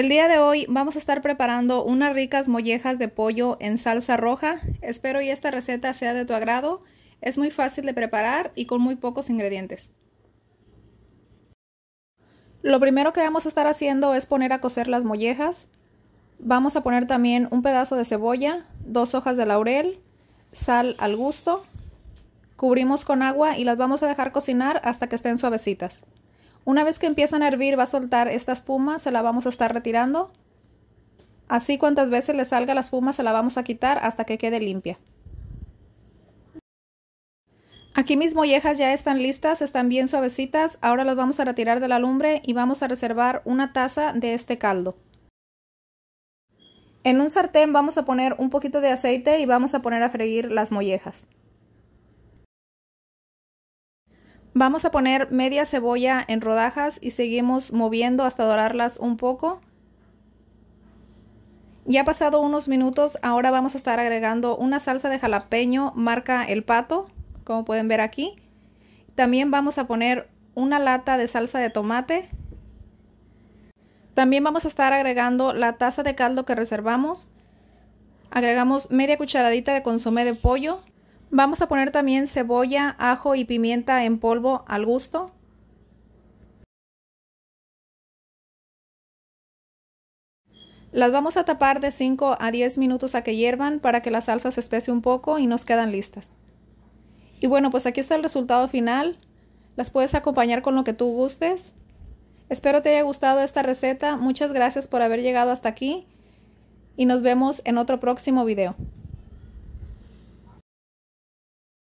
El día de hoy vamos a estar preparando unas ricas mollejas de pollo en salsa roja. Espero y esta receta sea de tu agrado. Es muy fácil de preparar y con muy pocos ingredientes. Lo primero que vamos a estar haciendo es poner a cocer las mollejas. Vamos a poner también un pedazo de cebolla, dos hojas de laurel, sal al gusto. Cubrimos con agua y las vamos a dejar cocinar hasta que estén suavecitas. Una vez que empiezan a hervir va a soltar esta espuma, se la vamos a estar retirando. Así cuantas veces le salga la espuma se la vamos a quitar hasta que quede limpia. Aquí mis mollejas ya están listas, están bien suavecitas. Ahora las vamos a retirar de la lumbre y vamos a reservar una taza de este caldo. En un sartén vamos a poner un poquito de aceite y vamos a poner a freír las mollejas. Vamos a poner media cebolla en rodajas y seguimos moviendo hasta dorarlas un poco. Ya ha pasado unos minutos, ahora vamos a estar agregando una salsa de jalapeño marca El Pato, como pueden ver aquí. También vamos a poner una lata de salsa de tomate. También vamos a estar agregando la taza de caldo que reservamos. Agregamos media cucharadita de consomé de pollo. Vamos a poner también cebolla, ajo y pimienta en polvo al gusto. Las vamos a tapar de 5 a 10 minutos a que hiervan para que la salsa se espese un poco y nos quedan listas. Y bueno, pues aquí está el resultado final. Las puedes acompañar con lo que tú gustes. Espero te haya gustado esta receta. Muchas gracias por haber llegado hasta aquí y nos vemos en otro próximo video.